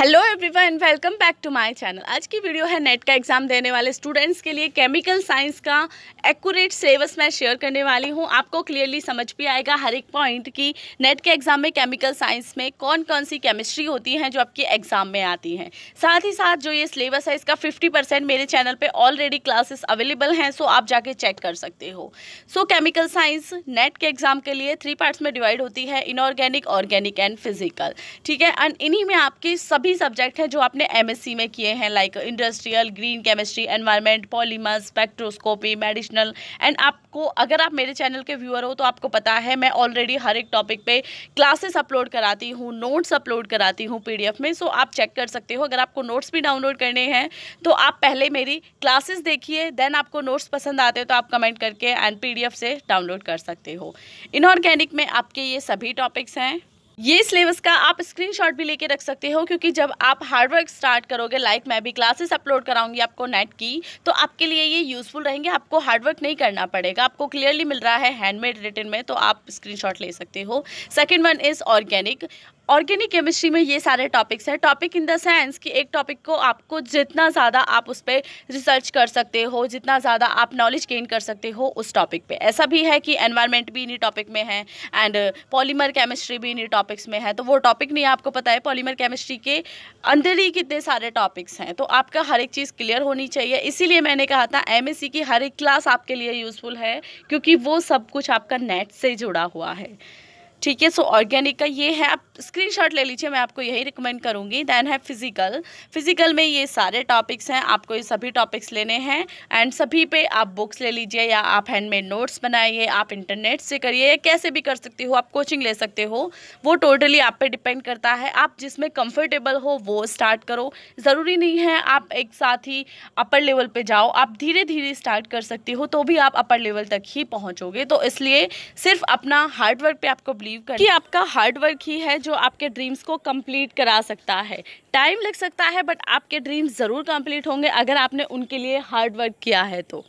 hello everyone welcome back to my channel आज की video है नेट का एग्ज़ाम देने वाले स्टूडेंट्स के लिए केमिकल साइंस का एक्यूरेट सिलेबस मैं शेयर करने वाली हूँ आपको क्लियरली समझ भी आएगा हर एक पॉइंट कि नेट के एग्ज़ाम में केमिकल साइंस में कौन कौन सी केमिस्ट्री होती हैं जो आपके एग्ज़ाम में आती हैं साथ ही साथ जो ये सिलेबस है इसका फिफ्टी मेरे चैनल पर ऑलरेडी क्लासेस अवेलेबल हैं सो आप जाके चेक कर सकते हो सो केमिकल साइंस नेट के एग्ज़ाम के लिए थ्री पार्ट्स में डिवाइड होती है इनऑर्गेनिक ऑर्गेनिक एंड फिजिकल ठीक है एंड इन्हीं में आपकी सभी भी सब्जेक्ट हैं जो आपने एमएससी में किए हैं like industrial green chemistry environment polymer spectroscopy medicinal and आपको अगर आप मेरे चैनल के व्यूअर हो तो आपको पता है मैं ऑलरेडी हर एक टॉपिक पे क्लासेस अपलोड कराती हूँ नोट्स अपलोड कराती हूँ पी में सो आप चेक कर सकते हो अगर आपको नोट्स भी डाउनलोड करने हैं तो आप पहले मेरी क्लासेस देखिए देन आपको नोट्स पसंद आते हैं तो आप कमेंट करके एंड पी से डाउनलोड कर सकते हो इनऑर्गेनिक में आपके ये सभी टॉपिक्स हैं ये सिलेबस का आप स्क्रीनशॉट भी लेके रख सकते हो क्योंकि जब आप हार्डवर्क स्टार्ट करोगे लाइक मैं भी क्लासेस अपलोड कराऊंगी आपको नेट की तो आपके लिए ये यूज़फुल रहेंगे आपको हार्डवर्क नहीं करना पड़ेगा आपको क्लियरली मिल रहा है हैंडमेड रिटर्न में तो आप स्क्रीनशॉट ले सकते हो second one is organic organic chemistry में ये सारे टॉपिक्स हैं टॉपिक इन द सेंस कि एक टॉपिक को आपको जितना ज़्यादा आप उस पर रिसर्च कर सकते हो जितना ज़्यादा आप नॉलेज गेन कर सकते हो उस टॉपिक पे ऐसा भी है कि एनवायरमेंट भी इन्हीं टॉपिक में है एंड पॉलीमर केमिस्ट्री भी इन्हीं टॉपिक्स में है तो वो टॉपिक नहीं आपको पता है पॉलीमर केमिस्ट्री के अंदर ही कितने सारे टॉपिक्स हैं तो आपका हर एक चीज़ क्लियर होनी चाहिए इसीलिए मैंने कहा था एम की हर एक क्लास आपके लिए यूज़फुल है क्योंकि वो सब कुछ आपका नेट से जुड़ा हुआ है ठीक है सो ऑर्गेनिक का ये है आप स्क्रीनशॉट ले लीजिए मैं आपको यही रिकमेंड करूँगी दैन है फिजिकल फिजिकल में ये सारे टॉपिक्स हैं आपको ये सभी टॉपिक्स लेने हैं एंड सभी पे आप बुक्स ले लीजिए या आप हैंडमेड नोट्स बनाइए आप इंटरनेट से करिए कैसे भी कर सकते हो आप कोचिंग ले सकते हो वो टोटली आप पे डिपेंड करता है आप जिसमें कंफर्टेबल हो वो स्टार्ट करो ज़रूरी नहीं है आप एक साथ ही अपर लेवल पर जाओ आप धीरे धीरे स्टार्ट कर सकते हो तो भी आप अपर लेवल तक ही पहुँचोगे तो इसलिए सिर्फ अपना हार्डवर्क पर आपको बिलीव कर आपका हार्डवर्क ही है जो आपके ड्रीम्स को कंप्लीट करा सकता है टाइम लग सकता है बट आपके ड्रीम्स ज़रूर कंप्लीट होंगे अगर आपने उनके लिए हार्ड वर्क किया है तो